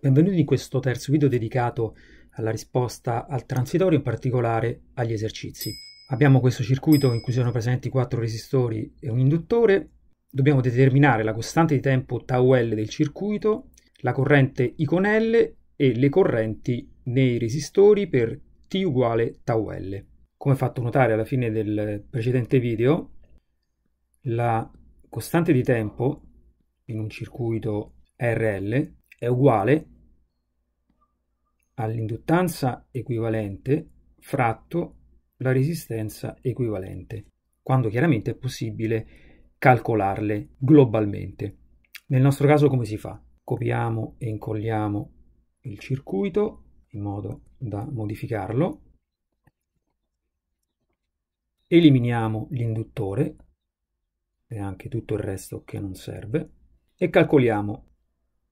Benvenuti in questo terzo video dedicato alla risposta al transitorio, in particolare agli esercizi. Abbiamo questo circuito in cui sono presenti quattro resistori e un induttore. Dobbiamo determinare la costante di tempo τL del circuito, la corrente I con L e le correnti nei resistori per T uguale τL. Come fatto notare alla fine del precedente video, la costante di tempo in un circuito RL è uguale all'induttanza equivalente fratto la resistenza equivalente, quando chiaramente è possibile calcolarle globalmente. Nel nostro caso come si fa? Copiamo e incolliamo il circuito in modo da modificarlo, eliminiamo l'induttore e anche tutto il resto che non serve e calcoliamo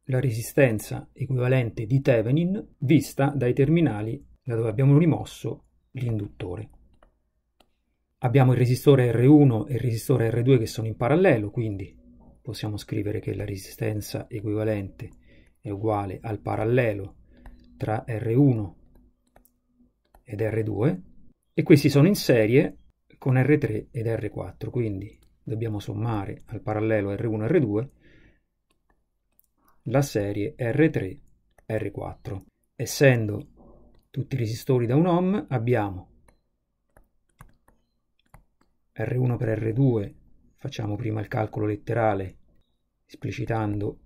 la resistenza equivalente di Thevenin vista dai terminali da dove abbiamo rimosso l'induttore. Abbiamo il resistore R1 e il resistore R2 che sono in parallelo, quindi possiamo scrivere che la resistenza equivalente è uguale al parallelo tra R1 ed R2 e questi sono in serie con R3 ed R4, quindi dobbiamo sommare al parallelo R1 e R2 la serie R3, R4. Essendo tutti i resistori da un ohm, abbiamo R1 per R2, facciamo prima il calcolo letterale esplicitando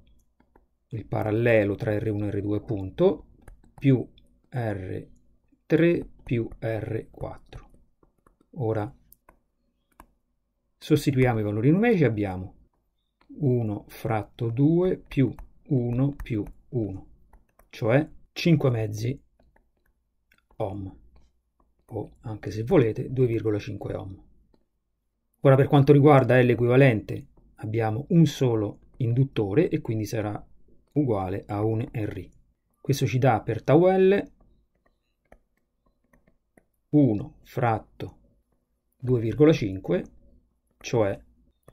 il parallelo tra R1 e R2 punto, più R3 più R4. Ora sostituiamo i valori numerici, abbiamo 1 fratto 2 più 1 più 1, cioè 5 mezzi ohm, o anche se volete 2,5 ohm. Ora per quanto riguarda L equivalente abbiamo un solo induttore e quindi sarà uguale a un R. Questo ci dà per tau L 1 fratto 2,5, cioè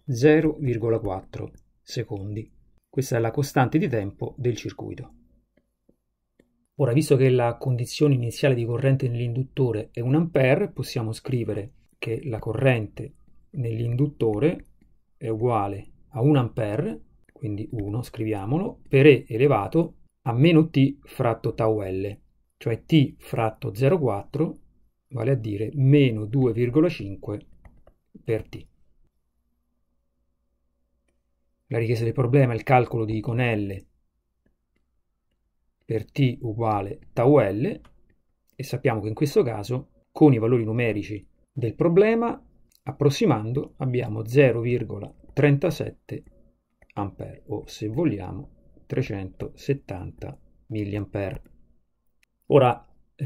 0,4 secondi. Questa è la costante di tempo del circuito. Ora, visto che la condizione iniziale di corrente nell'induttore è 1 A, possiamo scrivere che la corrente nell'induttore è uguale a 1 A, quindi 1, scriviamolo, per E elevato a meno T fratto tau L, cioè T fratto 0,4 vale a dire meno 2,5 per T la richiesta del problema, il calcolo di con L per t uguale tau L e sappiamo che in questo caso con i valori numerici del problema approssimando abbiamo 0,37 A o se vogliamo 370 mA. Ora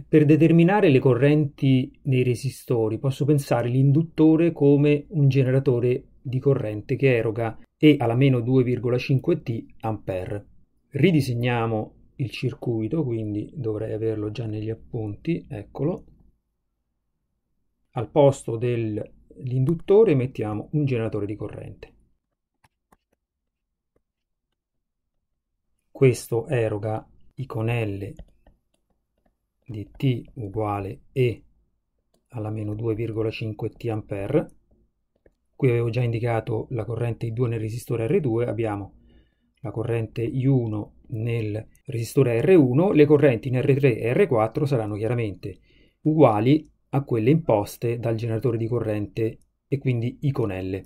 per determinare le correnti nei resistori posso pensare l'induttore come un generatore di corrente che eroga e alla meno 2,5 t ampere. Ridisegniamo il circuito, quindi dovrei averlo già negli appunti, eccolo. Al posto dell'induttore mettiamo un generatore di corrente. Questo eroga I con L di T uguale E alla meno 2,5 t ampere qui avevo già indicato la corrente I2 nel resistore R2, abbiamo la corrente I1 nel resistore R1, le correnti in R3 e R4 saranno chiaramente uguali a quelle imposte dal generatore di corrente e quindi I con L.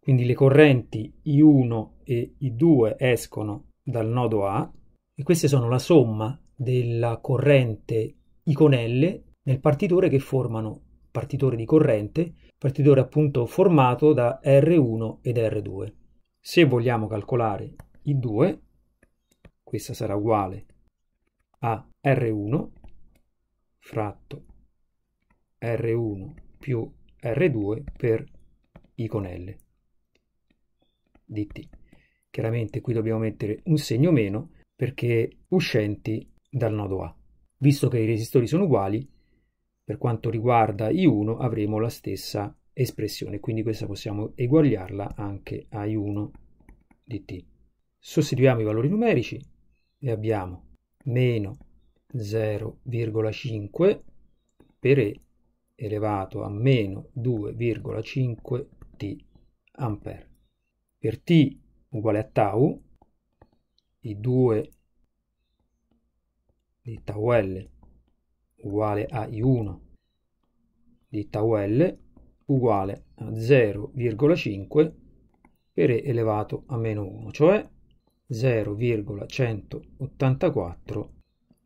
Quindi le correnti I1 e I2 escono dal nodo A e queste sono la somma della corrente I con L nel partitore che formano partitore di corrente partitore appunto formato da R1 ed R2. Se vogliamo calcolare i 2, questa sarà uguale a R1 fratto R1 più R2 per I con L. DT. Chiaramente qui dobbiamo mettere un segno meno perché uscenti dal nodo A. Visto che i resistori sono uguali, per quanto riguarda I1 avremo la stessa espressione, quindi questa possiamo eguagliarla anche a I1 di t. Sostituiamo i valori numerici e abbiamo meno 0,5 per E elevato a meno 2,5 t ampere. Per t uguale a tau, i 2 di tau L uguale a I1 di tau L uguale a 0,5 per E elevato a meno 1, cioè 0,184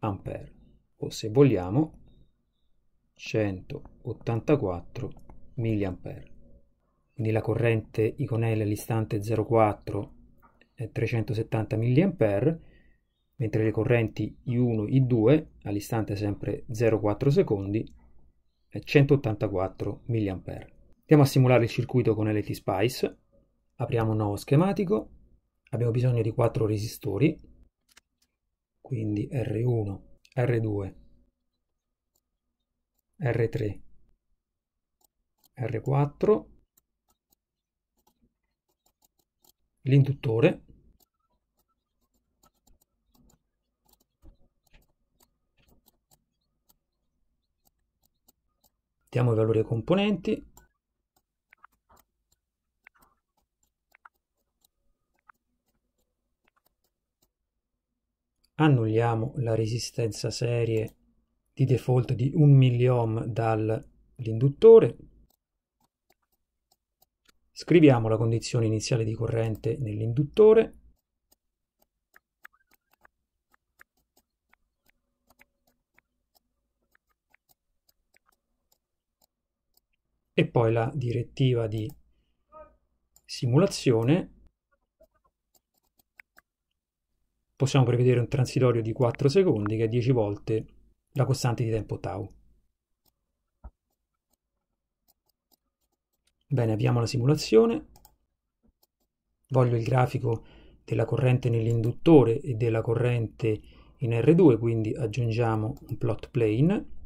ampere, o se vogliamo 184 mA. Quindi la corrente iconella all'istante 04 è 370 mA mentre le correnti I1, I2, all'istante sempre 0,4 secondi, è 184 mA. Andiamo a simulare il circuito con LT Spice, apriamo un nuovo schematico, abbiamo bisogno di 4 resistori, quindi R1, R2, R3, R4, l'induttore, diamo i valori ai componenti annulliamo la resistenza serie di default di 1 milliohm dall'induttore scriviamo la condizione iniziale di corrente nell'induttore e poi la direttiva di simulazione. Possiamo prevedere un transitorio di 4 secondi che è 10 volte la costante di tempo tau. Bene, avviamo la simulazione. Voglio il grafico della corrente nell'induttore e della corrente in R2, quindi aggiungiamo un plot plane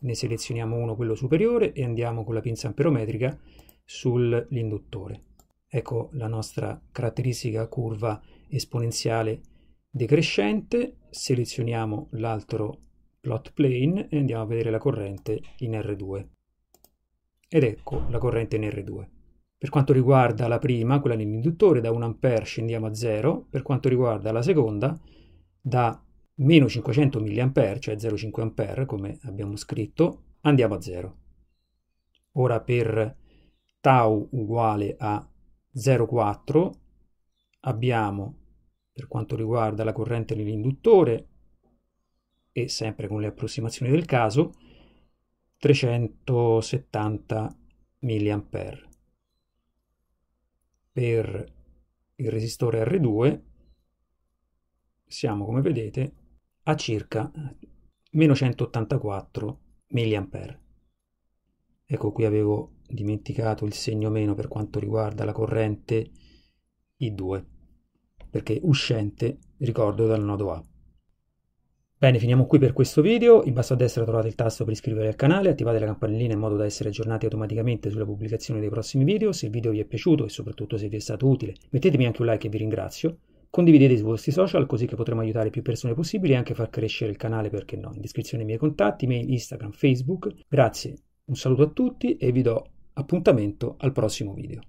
ne selezioniamo uno, quello superiore, e andiamo con la pinza amperometrica sull'induttore. Ecco la nostra caratteristica curva esponenziale decrescente, selezioniamo l'altro plot plane e andiamo a vedere la corrente in R2. Ed ecco la corrente in R2. Per quanto riguarda la prima, quella nell'induttore, da 1A scendiamo a 0, per quanto riguarda la seconda, da meno 500 mA, cioè 0,5 A come abbiamo scritto, andiamo a 0. Ora per tau uguale a 0,4 abbiamo per quanto riguarda la corrente nell'induttore e sempre con le approssimazioni del caso 370 mA. Per il resistore R2 siamo come vedete a circa eh, meno 184 mA. Ecco qui avevo dimenticato il segno meno per quanto riguarda la corrente I2, perché uscente, ricordo, dal nodo A. Bene, finiamo qui per questo video. In basso a destra trovate il tasto per iscrivervi al canale, attivate la campanellina in modo da essere aggiornati automaticamente sulla pubblicazione dei prossimi video. Se il video vi è piaciuto e soprattutto se vi è stato utile, mettetemi anche un like e vi ringrazio. Condividete i vostri social così che potremo aiutare più persone possibili e anche far crescere il canale, perché no? In descrizione i miei contatti, mail, Instagram, Facebook. Grazie, un saluto a tutti e vi do appuntamento al prossimo video.